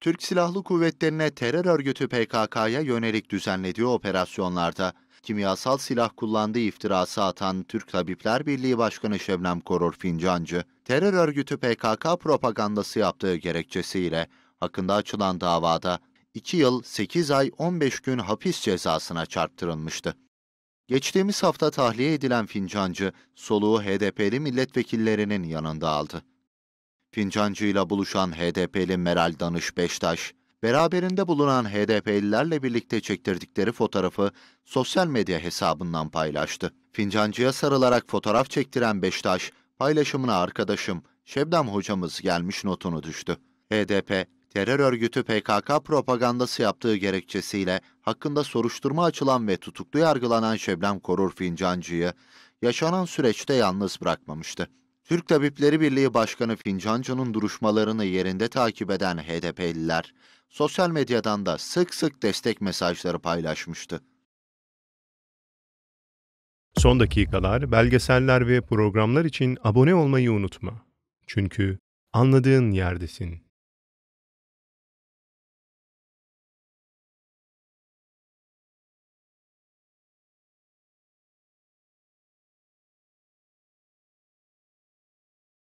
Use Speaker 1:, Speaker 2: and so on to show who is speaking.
Speaker 1: Türk Silahlı Kuvvetlerine terör örgütü PKK'ya yönelik düzenlediği operasyonlarda kimyasal silah kullandığı iftirası atan Türk Tabipler Birliği Başkanı Şebnem Korur Fincancı, terör örgütü PKK propagandası yaptığı gerekçesiyle hakkında açılan davada 2 yıl 8 ay 15 gün hapis cezasına çarptırılmıştı. Geçtiğimiz hafta tahliye edilen Fincancı, soluğu HDP'li milletvekillerinin yanında aldı. Fincancı ile buluşan HDP'li Meral Danış Beştaş, beraberinde bulunan HDP'lilerle birlikte çektirdikleri fotoğrafı sosyal medya hesabından paylaştı. Fincancı'ya sarılarak fotoğraf çektiren Beştaş, paylaşımına arkadaşım Şebnem hocamız gelmiş notunu düştü. HDP, terör örgütü PKK propagandası yaptığı gerekçesiyle hakkında soruşturma açılan ve tutuklu yargılanan Şebnem Korur Fincancı'yı yaşanan süreçte yalnız bırakmamıştı. Türk Tabipleri Birliği Başkanı Fincancı'nın duruşmalarını yerinde takip eden HDP'liler, sosyal medyadan da sık sık destek mesajları paylaşmıştı.
Speaker 2: Son dakikalar, belgeseller ve programlar için abone olmayı unutma. Çünkü anladığın yerdesin.